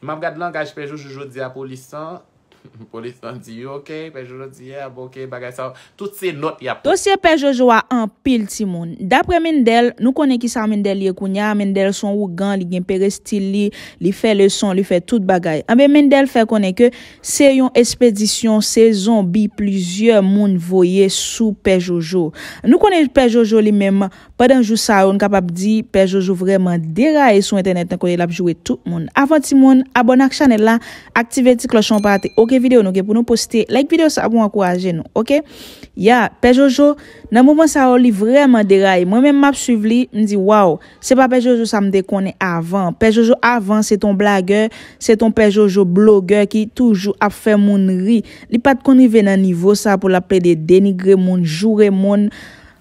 Mav gade langa jpejou joujou di apolisan polican di yo, ok, pe Jojo di ye, abo, ok, bagay sa ou, tout se not yap. Tosye pe Jojo a an pil ti moun. Dapre Mendel, nou konen ki sa Mendel li ekoun ya, Mendel son wogan, li gen perestili, li fe leson, li fe tout bagay. Ambe Mendel fe konen ke se yon espedisyon, se zombi, plizye moun voye sou pe Jojo. Nou konen pe Jojo li menm, padan jou sa ou n kapap di, pe Jojo vreman deraye sou internet ten konen lap jowe tout moun. Afon ti moun, abonak chanel la, aktive ti klochon parate. Ok, videon nouke pou nou poste, like videon sa pou akouraje nou, ok? Ya, Pejojo, nan mouman sa ou li vreman deray, mwen men map suiv li, n di waw, se pa Pejojo sa m dekone avan, Pejojo avan se ton blageur, se ton Pejojo blogger ki toujou ap fe moun ri, li pat konive nan nivou sa pou lape de denigre moun, joure moun,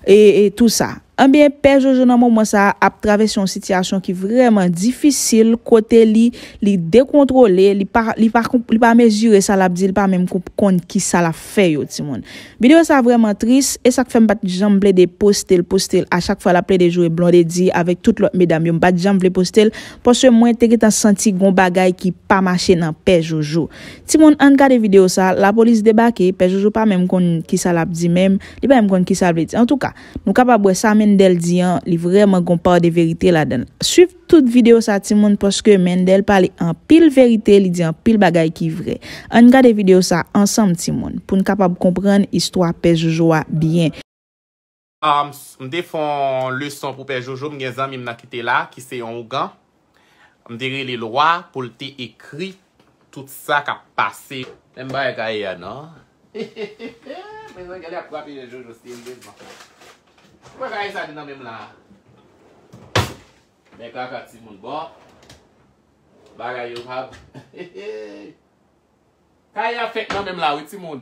e tout sa. Anbyen Pejoujou nan moun moun sa ap trave son sityasyon ki vreman difisil kote li, li dekontrole li pa me jure sa labdi, li pa menm kon ki sa la feyo ti moun. Videyo sa vreman tris, e sak fèm bat jamble de postel, postel, a chak fèm la ple de jou e blondedi avèk tout lòt medam, yon bat jamble postel, pò se mwen te git an senti goun bagay ki pa mache nan Pejoujou. Ti moun, an kade videyo sa la polis debake, Pejoujou pa menm kon ki sa labdi menm, li penm kon ki sa vredi. An tou ka, nou kapabwe sa men Mendele diyan li vreman gompa ou de verite la den. Suif tout videyo sa ti moun poske Mendele pali an pil verite li diyan pil bagay ki vre. An gade videyo sa ansam ti moun pou n kapab komprenn istwa pe Jojo a byen. M de fon leson pou pe Jojo m nye zan mi m nakite la ki se yon ou gan. M dire li lwa pou lte ekri tout sa ka pase. Non? M ba yon kaya nan. M de zan gade akwa pe Jojo si m de zman. Mwen ka yon sa di nan men mla? Mwen ka ka ti moun, bo. Ba gaya yo, pav. Ka yon fek nan men mla we, ti moun.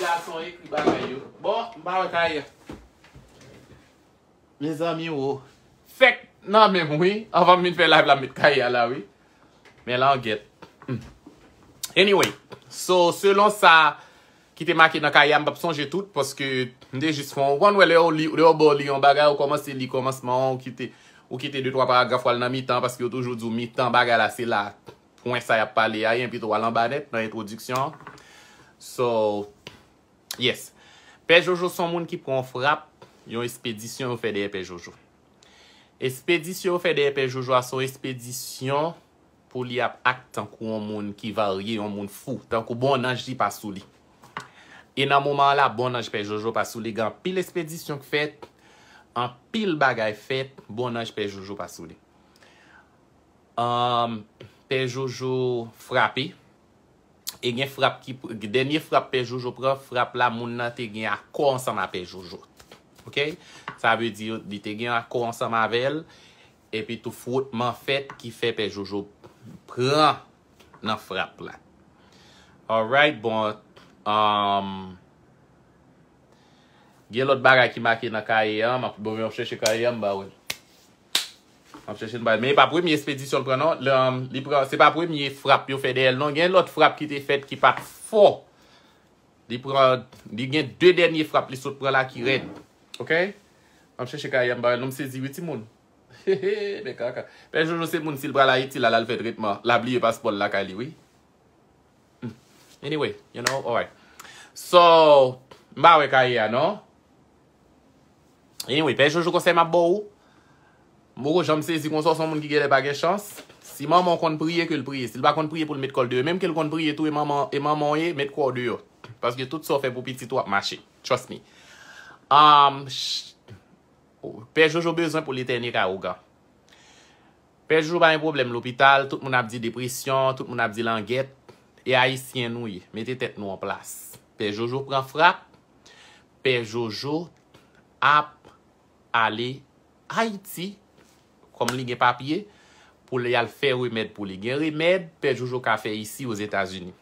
Jal son ek, ba gaya yo. Bo, mba wè ka yon. Me zan mi wò. Fek nan men mwen we. Avam mi fè la blamit ka yon la we. Men lan wè get. Hmm. Anyway, so, se lon sa... Kite maki nan kayan, pap sonje tout, paske mde jis fon, wan wè le ou li, ou de ou bo li, yon bagay ou komanse li komanseman, ou kite, ou kite 2-3 paragraf wal nan mi tan, paske yo toujou di ou mi tan bagay la, se la pwen sa yap pale a, yon pito wal an banet nan yon produksyon. So, yes. Pe Jojo son moun ki pou an frap, yon espedisyon ou fede e Pe Jojo. Espedisyon ou fede e Pe Jojo, yon espedisyon pou li ap ak tankou yon moun ki varye, yon moun fou, tankou bon anji pasou li. Gen nan mouman la, bon nan jpe Jojo pa soule. Gen an pil espedisyon ki fet, an pil bagay fet, bon nan jpe Jojo pa soule. Pe Jojo frape. E gen frape ki, denye frape pe Jojo pran, frape la moun nan te gen a konsan a pe Jojo. Ok? Sa ve di yo, di te gen a konsan a vel. E pi tou fwot man fet ki fe pe Jojo pran nan frape la. Alright, bon. Gye lot bagay ki make na kaye yon Mpap bovyon chèche kaye yon ba wel Mpap chèche yon ba wel Mè yon pap wè mi espédityon pranon Mpap wè mi frap yon fedèl Non gen lot frap ki te fèt ki pat fò Di gen dènyè frap liso pran la ki ren Ok? Mpap chèche kaye yon ba wel Mpap chèche yon ba wel Mpap chèche yon ba wel Anyway, you know, alright. So, mba we kaya, no? Anyway, pejoujou kose mba bou? Mbou, jom se zikon so, son moun ki gede pa ge chans. Si maman kon priye, ke l priye. Si l ba kon priye pou l met kol deyo. Mem ke l kon priye tou e maman e, met kol deyo. Paske tout so fe pou piti tou ap mache. Trust me. Um, oh, pejoujou bezon pou li teni ka ouga. Pejoujou ba yon problem l opital. Tout moun ap di depresyon. Tout moun ap di langet. E Haitien nou ye, mette tet nou an plas. Pe Jojo pran frap, Pe Jojo ap ale Haiti, kom li gen papye, pou li al fè remèd pou li. Gen remèd, Pe Jojo ka fè isi ouz Etats-Unis.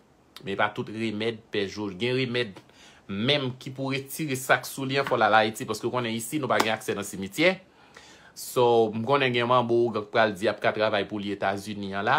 Men pa tout remèd Pe Jojo. Gen remèd, menm ki pou retire sak sou li an fol al Haiti, poske konen isi, nou pa gen akse nan simitye. So, m konen genman bo ou gak pral di ap ka travay pou li Etats-Unis an la.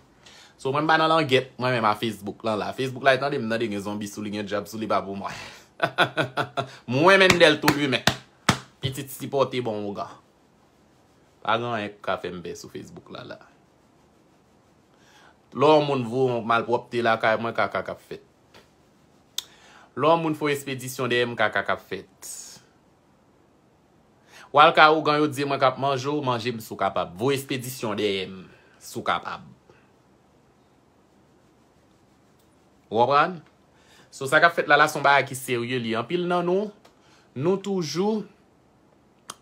So mwen banan lan get, mwen men ma Facebook lan la. Facebook la etan dem nan de gen zombi sou li gen jab sou li babou mwen. Mwen men del tou yume. Petit sipote bon wogan. Pagan yon kafe mbe sou Facebook lan la. Lon moun vou malpwopte la kaya mwen kaka kap fet. Lon moun fou espedisyon dey m kaka kap fet. Wal ka wogan yon di mwen kap manjou, manjim sou kapab. Vou espedisyon dey m sou kapab. Wapran, sou sakap fet la lason bagay ki serye li, an pil nan nou, nou toujou,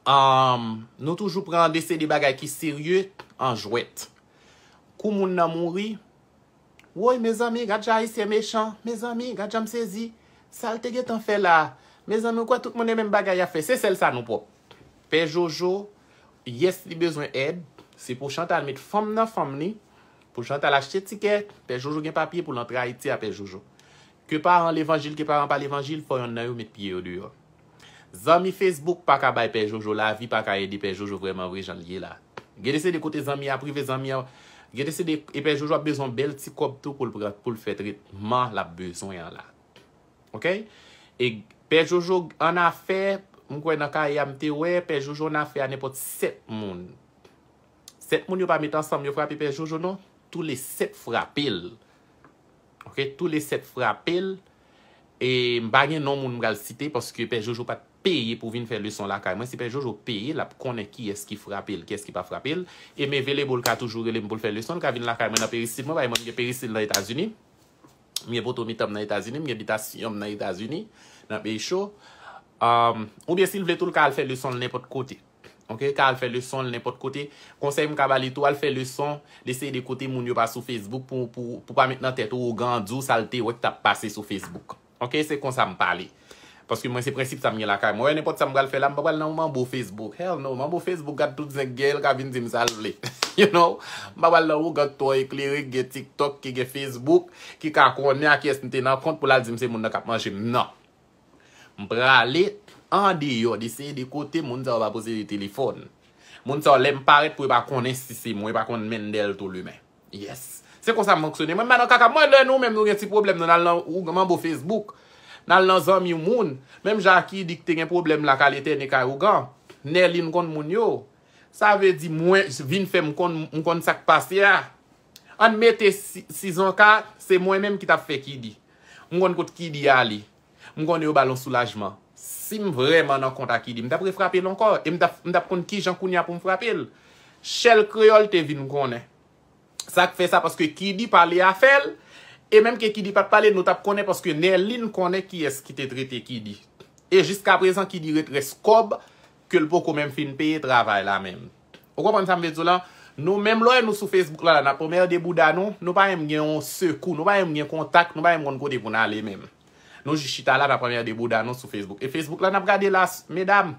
nou toujou pran dese di bagay ki serye an jwet. Kou moun nan moun ri, woy me zami, gajay se me chan, me zami, gajam sezi, salteget an fe la, me zami, kwa tout moun e men bagay a fe, se sel sa nou pop. Pe Jojo, yes li bezon eb, se pou chanta an mit fom nan fom ni. Jan ta la chetiket, pe Jojo gen papye pou lantra iti a pe Jojo Ke pa an l'evangil, ke pa an pa l'evangil, fo yon nan yon met piye yon di yo Zan mi Facebook pa ka bay pe Jojo la, vi pa ka yon di pe Jojo vreman vrejan liye la Gede se dekote zan mi a, prive zan mi a Gede se dekote, e pe Jojo ap bezon bel ti kop tou pou l'fetrit, man la bezon yon la Ok? E pe Jojo an a fe, mwen kwen akay yam te we, pe Jojo an a fe anepot 7 moun 7 moun yon pa met ansam, yon frape pe Jojo nou Tou le set frapil, ok, tou le set frapil, e mbanyen nou moun mga l site, poske pe Jojo pat peye pou vin fè l lison la kajman, se pe Jojo peye, la konen ki eski frapil, ki eski pa frapil, e me vele bol ka toujou relem bol fè l lison, ka vin la kajman na perisilman, mwen yon perisil nan Etasuni, mwen yon botomitam nan Etasuni, mwen yon bitasyon nan Etasuni, nan peycho, euh, ou bien sil vle tou l kal fè l lison l nepot koti. Ok, ka al fè lè son lè nèpot kote. Konsey m kaba lè tou al fè lè son lè sè lè kote moun yo pa sou Facebook pou pa mèt nan tè tou ou gan, djou, salte, wèk ta pase sou Facebook. Ok, se kon sa m pale. Paske mwen se prensip sa m yè la kare. Mwen nèpot sa m gal fè la m babal nan ouman bo Facebook. Hell no, ouman bo Facebook gade tout zè gèl gavind zèm salvele. M babal nan ougan toye klerik gè TikTok, gè Facebook, ki ka kone a kèst m tè nan pront pou lal zèm se moun nan kap manjèm nan. M brale it. Andi yo, disi de kote, moun sa wap apose de telefon. Moun sa wap lem paret pou e bak konen sisi moun, e bak konen mendele to lume. Yes. Se kon sa mwaksoni. Mwen manan kaka mwen lè nou mwen mwen mwen si problem nou nan lan ougan, mwen bo Facebook. Nan lan zon mi ou moun. Mwen mwen jake dik tenye problem la kalete nek ay ougan. Nè li mwen kon moun yo. Sa ve di mwen vin fè mwen kon sak pase ya. An mwen te si zon ka, se mwen mwen mwen ki tap fe ki di. Mwen kon kote ki di ya li. Mwen kon yo balon soulajman. Si m vreman nan kontak ki di, m da pre frapel ankor. E m da kon ki jankoun ya pou m frapel. Che l kreol te vin konen. Sak fe sa paske ki di pale a fel. E menm ke ki di pat pale nou tap konen paske ne lin konen ki eskite trete ki di. E jiska prezan ki di retre skob, ke l poko menm finpeye travay la menm. Okon panisam vezou lan, nou menm loye nou sou Facebook la la na pomeyo debou da nou, nou pa em gen yon sekou, nou pa em gen kontak, nou pa em konen kote pou nan ale menm. Nou jishita la nan pramiya debou dan nou sou Facebook. E Facebook la nap gade las, medam.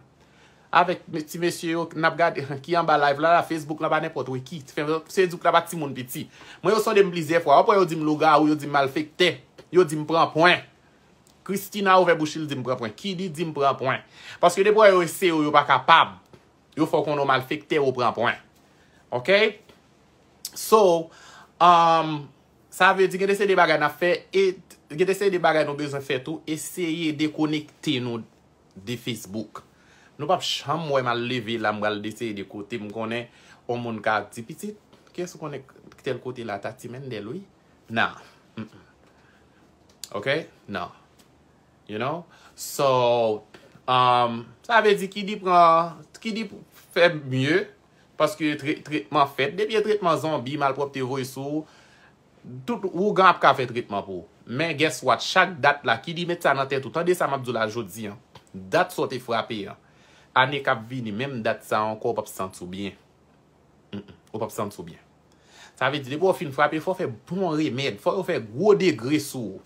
Avek ti mesye yo nap gade ki yamba live la la Facebook la ba nepot wiki. Ti fin vye, se yon zouk la ba ti moun piti. Mwen yo son dem blize fwa, wapwa yo dim loga ou yo dim malfekte, yo dim pranpwen. Christina ouve bouchil dim pranpwen. Ki di dim pranpwen? Paske de pou yo ese yo yo pa kapab, yo fwa kon nou malfekte yo pranpwen. Ok? So, um... Sa avè di gen desè di e, bagay nou bezon fè tou, esèye de konekte nou di Facebook. Nou pap chanm wè man leve la mwal desèye di kote mwen konè o moun kak di pitit. Kè sou konè ktèl kote la tatimèn del wè? Nan. Ok? Nan. You know? So, um, sa avè di ki di fè mye, paske tritman fèt. Depi yè tritman zombi, malprop te voy souw. Tout ou gan ap ka fet ritman pou. Men, guess what? Chak dat la ki di met sa nan tet ou. Tande sa map do la jodi. Dat sote frape. Ane kap vini. Mem dat sa anko ou pap sent sou bien. Ou pap sent sou bien. Sa ve di debo ou fin frape. Fwa fe bon remèd. Fwa ou fe gwo degre sou.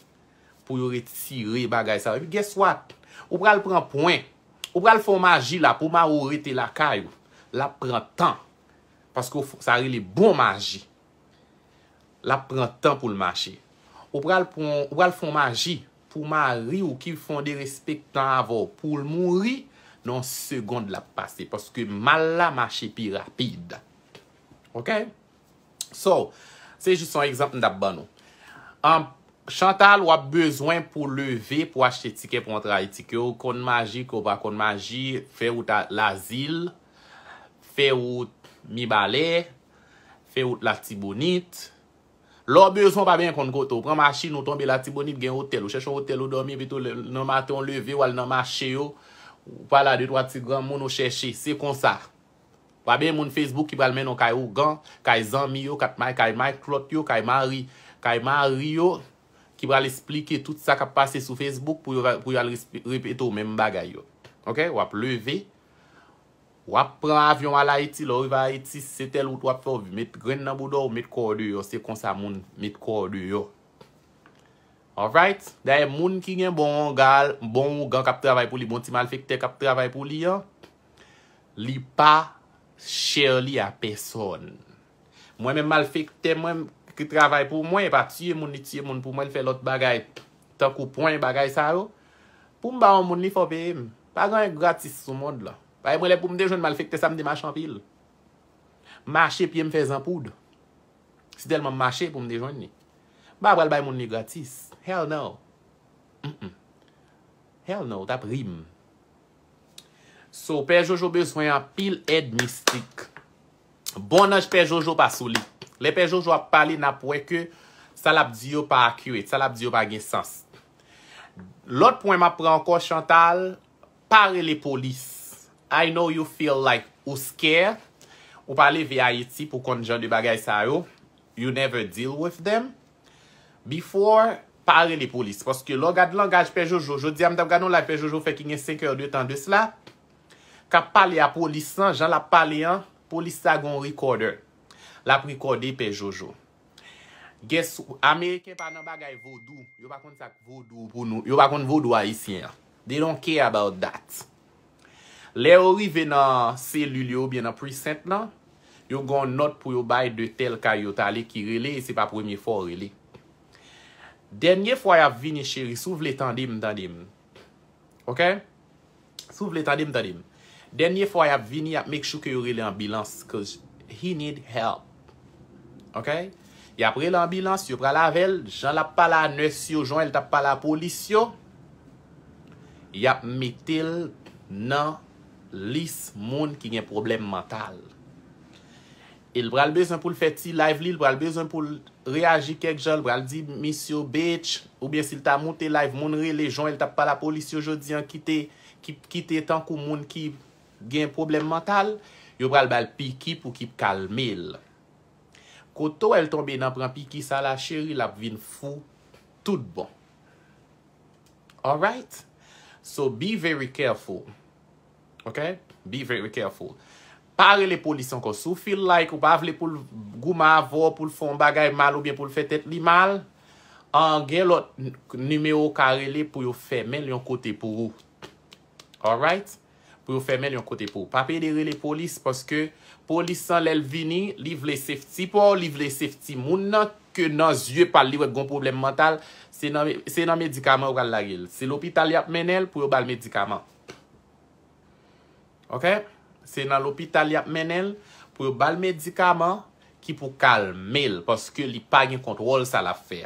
Pou yo re ti re bagay sa. Guess what? Ou pral pran poin. Ou pral fon maji la pou ma ou re te la kayou. La pran tan. Paske ou sa re le bon maji. la prentan pou l'mache. Ou pral pou, ou pral foun maji, pou mari ou ki foun de respek tan avon, pou l'mouri, non segonde l'ap pase, paske mal la mache pi rapide. Ok? So, se jist son egzant n'ap banon. An, Chantal wap bezwen pou leve, pou achete tiket pou antra etik yo, kon maji, ko pa kon maji, fe wout l'azil, fe wout mi bale, fe wout l'aktibonit, Lo bezon pa ben kon goto. Ou pran machi nou ton belati bonit gen hotel. Ou chèche ou hotel ou domi. Vito nan matyon leve ou al nan machi yo. Ou pala dey to ati gran moun ou chèche. Se kon sa. Pa ben moun Facebook ki pral menon kay ou gan. Kay zanmi yo. Kay Mike Klot yo. Kay Mari. Kay Mario. Ki pral explike tout sa kap pase sou Facebook. Pou yo al repete ou men bagay yo. Ok. Ou ap leve yo. Wap pran avyon wala iti lo, wiva iti, setel wot wap fo, met gren nan boudo ou met kode yo, se konsa moun, met kode yo. Alright, daye moun ki gen bon, bon ou gan kap travay pou li, bon ti mal fèk te kap travay pou li yo, li pa chèr li a peson. Mwen men mal fèk te, mwen ki travay pou mwen, pa tiyè moun, tiyè moun pou mwen l fè lot bagay, tak ou pwen bagay sa yo, pou mba an moun li fò bèm, e, pa gwen gratis sou mod la. Faye mwen lè pou mdejwen mal fèk te sa mde mach an pil. Machè pi mfez an poud. Si delman machè pou mdejwen ni. Ba wèl bay moun ni gratis. Hell no. Hell no. Ta prim. So, Pejojo beswen an pil ed mistik. Bonanj Pejojo pa soli. Le Pejojo ap pale na pouè ke salap diyo pa akye. Salap diyo pa gen sens. Lot pouè ma pre an kon chantal. Pare le polis. I know you feel like you scare. Ou pale V.I.T. pou konde jan de bagay sa yo. You never deal with them. Before, pale le polis. Poske lo, gade langaj pe Jojo. Je di am tap gade ou la pe Jojo fek inye seker de tan des la. Ka pale a polisan, jan la pale an. Polis sa gon recorder. La prikode pe Jojo. Ameriken pan nan bagay vodou. Yo bakon vodou a isi an. They don't care about that. Le orive nan selul yo biyan apri sent nan, yo gon not pou yo bay de tel ka yo talik ki rele, e se pa premye for rele. Denye fwa yap vini, cheri, sou vle tandim, tandim. Ok? Sou vle tandim, tandim. Denye fwa yap vini, yap mek chou ke yo rele ambilans, kouj, he need help. Ok? Yap rele ambilans, yo pral avel, jan la pa la nwes yo, jan la pa la polis yo, yap metel nan anil lis moun ki gen problem mental. El bral bezan pou l feti live li, el bral bezan pou reaji kek jan, el bral di, misyo, bej, oubyen sil ta moun te live, moun re, lejon el tap pa la polis yojodyan, kite, kite tankou moun ki gen problem mental, yo bral bal pikip ou ki kalmel. Koto el tombe nan pran pikisa la cheri, lap vin fou, tout bon. Alright? So, be very careful. Ok? Be very careful. Pare le polis an kon sou. Feel like ou bav le pou l'goum avo, pou l'fon bagay mal ou bien pou l'fet et li mal. Angen lò, nimeyo kare le pou yo fè men yon kote pou ou. Alright? Pou yo fè men yon kote pou. Pape de re le polis, poske polis san lèl vini, li vle sefti pou ou li vle sefti. Moun nan ke nan zye pal li wèk gon problem mental, se nan medikaman wal la gel. Se l'opital yap men el, pou yo bal medikaman. Ok? Se nan l'opital yap menel, pou yo bal medikaman ki pou kalmel. Paske li pa gen kontrol sa la fè.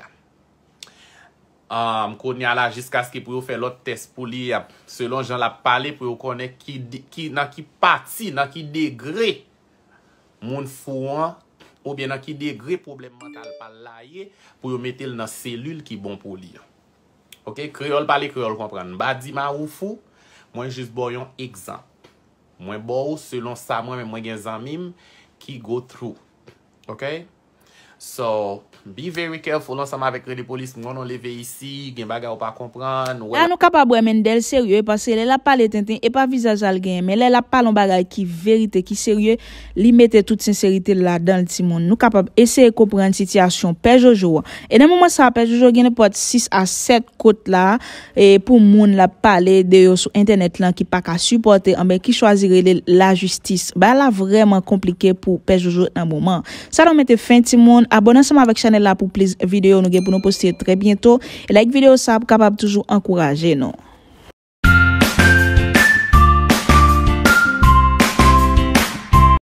Am kon nye ala jiskas ki pou yo fè lot test pou li. Selon jan la pale pou yo konen ki na ki pati, na ki degre. Moun fou an, ou bien na ki degre problem mental pal la ye. Pou yo metel nan selul ki bon pou li. Ok? Kriol pale, kriol kompran. Ba di man ou fou, mwen jis boyon egzant. Mwen bou, selon sa mwen men mwen gen zanmim, ki go trou. Ok? So... Be very careful Lonsama avek redi polis Mwenon leve isi Gen bagay ou pa kompran Nou kapab wè men del seryoy Pase lè la pale tenten E pa vizaj al gen Mè lè la pale ou bagay Ki verite ki seryoy Li mette tout senserite la Dan l ti moun Nou kapab ese kompran Sityasyon pej ojou E nan mouman sa pej ojou Gen e pot 6 a 7 kote la E pou moun la pale Deyo sou internet lan Ki pak a supporte Ambe ki chwazire l la justis Ba la vreman komplike Pou pej ojou nan mouman Sa don mette fin ti moun Abonansama avek chanel la pou plis video nou gen pou nou poste tre biento. E like video sa ap kapab toujou ankoraje nou.